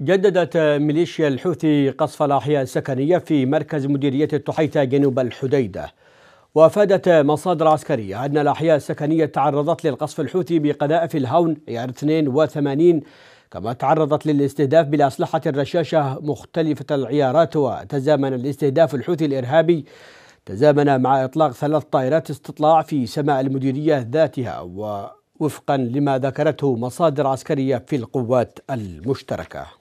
جددت ميليشيا الحوثي قصف الأحياء السكنية في مركز مديرية التحيتة جنوب الحديدة وأفادت مصادر عسكرية أن الأحياء السكنية تعرضت للقصف الحوثي بقذائف الهاون يار 82 كما تعرضت للاستهداف بالأسلحة الرشاشة مختلفة العيارات وتزامن الاستهداف الحوثي الإرهابي تزامن مع إطلاق ثلاث طائرات استطلاع في سماء المديرية ذاتها ووفقا لما ذكرته مصادر عسكرية في القوات المشتركة